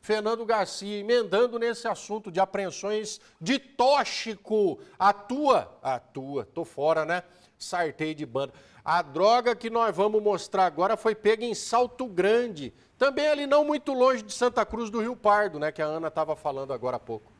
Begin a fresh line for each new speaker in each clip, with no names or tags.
Fernando Garcia, emendando nesse assunto de apreensões de tóxico. Atua, atua, tô fora, né? Sartei de banda. A droga que nós vamos mostrar agora foi pega em Salto Grande, também ali não muito longe de Santa Cruz do Rio Pardo, né? Que a Ana estava falando agora há pouco.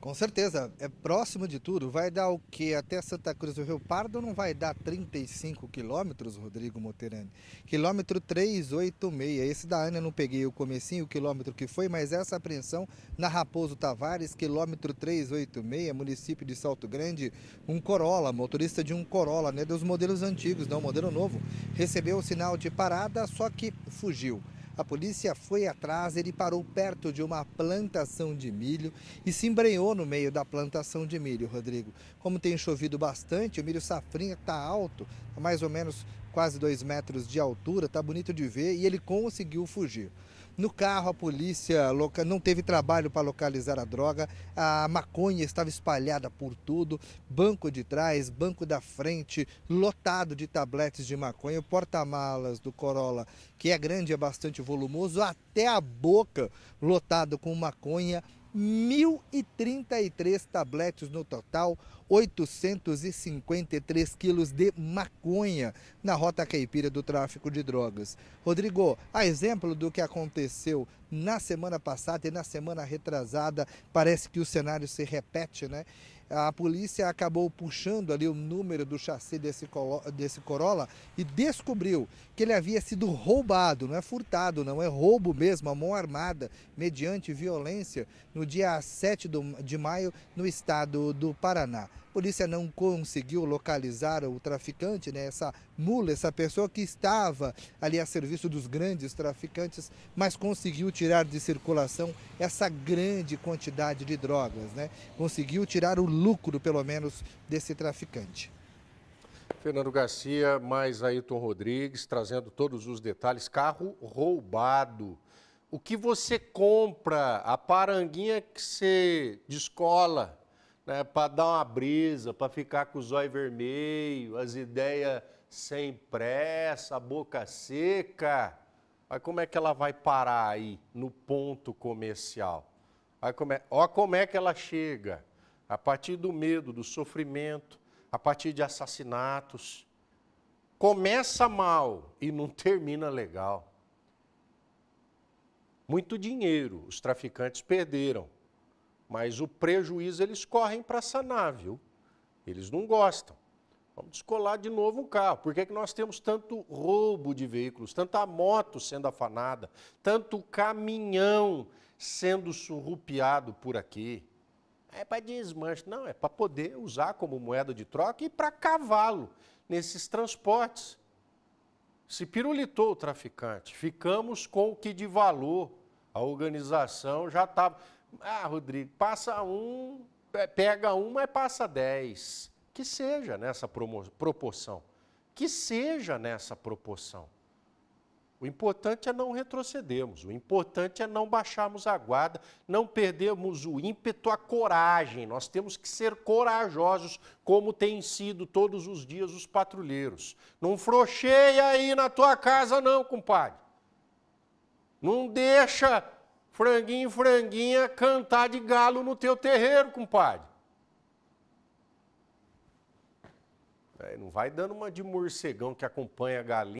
Com certeza, é próximo de tudo. Vai dar o que até Santa Cruz do Rio Pardo não vai dar 35 quilômetros, Rodrigo Moterani. Quilômetro 386. Esse da Ana eu não peguei o comecinho, o quilômetro que foi, mas essa apreensão na Raposo Tavares, quilômetro 386, município de Salto Grande, um Corolla, motorista de um Corolla, né, dos modelos antigos, não, modelo novo, recebeu o sinal de parada, só que fugiu. A polícia foi atrás, ele parou perto de uma plantação de milho e se embrenhou no meio da plantação de milho, Rodrigo. Como tem chovido bastante, o milho safrinha está alto, tá mais ou menos quase 2 metros de altura, tá bonito de ver, e ele conseguiu fugir. No carro, a polícia loca... não teve trabalho para localizar a droga, a maconha estava espalhada por tudo, banco de trás, banco da frente, lotado de tabletes de maconha, o porta-malas do Corolla, que é grande, é bastante volumoso, até a boca lotado com maconha, 1.033 tabletes no total, 853 quilos de maconha na rota caipira do tráfico de drogas. Rodrigo, a exemplo do que aconteceu na semana passada e na semana retrasada, parece que o cenário se repete, né? A polícia acabou puxando ali o número do chassi desse, desse Corolla e descobriu que ele havia sido roubado, não é furtado, não é roubo mesmo, a mão armada, mediante violência, no dia 7 de maio no estado do Paraná polícia não conseguiu localizar o traficante, né, essa mula, essa pessoa que estava ali a serviço dos grandes traficantes, mas conseguiu tirar de circulação essa grande quantidade de drogas, né? Conseguiu tirar o lucro, pelo menos, desse traficante.
Fernando Garcia, mais Ailton Rodrigues, trazendo todos os detalhes. Carro roubado. O que você compra, a paranguinha que você descola, né, para dar uma brisa, para ficar com os olhos vermelho, as ideias sem pressa, a boca seca. Aí como é que ela vai parar aí no ponto comercial? Aí como, é, olha como é que ela chega. A partir do medo, do sofrimento, a partir de assassinatos. Começa mal e não termina legal. Muito dinheiro os traficantes perderam mas o prejuízo eles correm para sanar, viu? Eles não gostam. Vamos descolar de novo um carro. Por que, é que nós temos tanto roubo de veículos, tanta moto sendo afanada, tanto caminhão sendo surrupiado por aqui? É para desmanche, não, é para poder usar como moeda de troca e para cavalo nesses transportes. Se pirulitou o traficante, ficamos com o que de valor a organização já estava. Ah, Rodrigo, passa um, pega um, mas passa dez. Que seja nessa proporção. Que seja nessa proporção. O importante é não retrocedermos, o importante é não baixarmos a guarda, não perdermos o ímpeto, a coragem. Nós temos que ser corajosos, como têm sido todos os dias os patrulheiros. Não frouxeia aí na tua casa, não, compadre. Não deixa franguinho, franguinha, cantar de galo no teu terreiro, compadre. É, não vai dando uma de morcegão que acompanha a galinha.